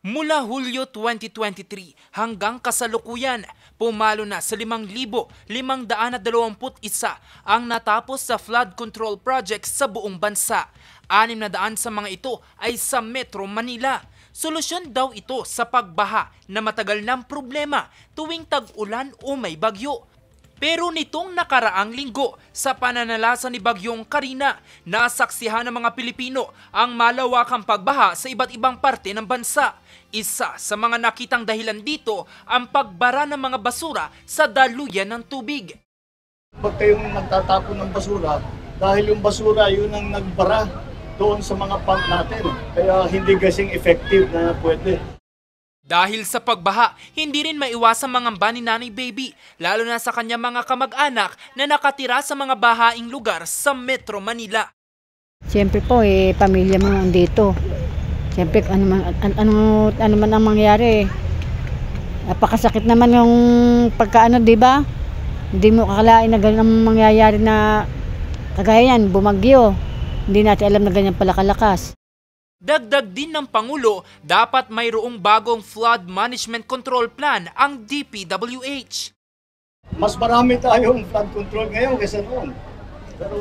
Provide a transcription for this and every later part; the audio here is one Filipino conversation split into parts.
Mula Hulyo 2023 hanggang kasalukuyan, pumalo na sa 5,521 ang natapos sa flood control projects sa buong bansa. Anim na daan sa mga ito ay sa Metro Manila. Solusyon daw ito sa pagbaha na matagal ng problema tuwing tag-ulan o may bagyo. Pero nitong nakaraang linggo, sa pananalasa ni Bagyong Karina, nasaksihan ng mga Pilipino ang malawakang pagbaha sa iba't ibang parte ng bansa. Isa sa mga nakitang dahilan dito ang pagbara ng mga basura sa daluyan ng tubig. Pag kayong nagtatapon ng basura, dahil yung basura yun ang nagbara doon sa mga pump natin. Kaya hindi kasing effective na pwede. Dahil sa pagbaha, hindi rin maiwasang mangamba ni Nanay Baby, lalo na sa kanya mga kamag-anak na nakatira sa mga bahaing lugar sa Metro Manila. Siyempre po, eh, pamilya mo dito. Siyempre, ano man, ano, ano man ang mangyari, eh. napakasakit naman yung pagkaano, di ba? Hindi mo kakalain na ganun ang mangyayari na kagaya yan, bumagyo. Hindi natin alam na ganyan pala kalakas. Dagdag din ng Pangulo, dapat mayroong bagong flood management control plan ang DPWH. Mas marami tayong flood control ngayon kaysa noon. Pero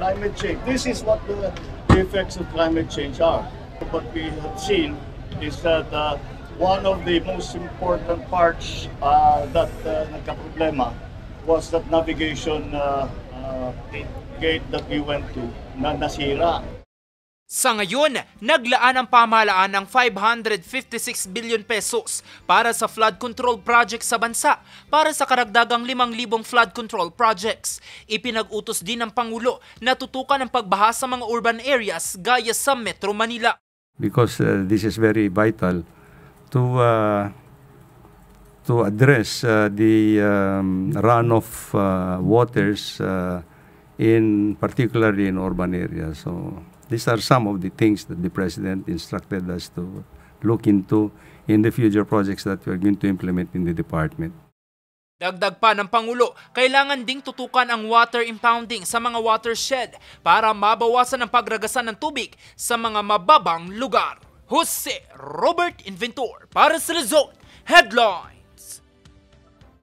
climate change, this is what the, effects of climate change are. What we have seen is that uh, one of the most important parts uh, that uh, nagka-problema was that navigation uh, uh, gate that we went to na nasira. Sa ngayon, naglaan ang pamahalaan ng 556 billion pesos para sa flood control project sa bansa para sa karagdagang 5,000 flood control projects. Ipinag-utos din ng Pangulo na tutukan ang pagbaha sa mga urban areas gaya sa Metro Manila. Because uh, this is very vital to uh, to address uh, the um, runoff uh, waters uh, in particularly in urban areas. So These are some of the things that the President instructed us to look into in the future projects that we are going to implement in the department. Dagdag pa ng Pangulo, kailangan ding tutukan ang water impounding sa mga watershed para mabawasan ang pagragasan ng tubig sa mga mababang lugar. Jose Robert Inventor para sa Luzon Headline.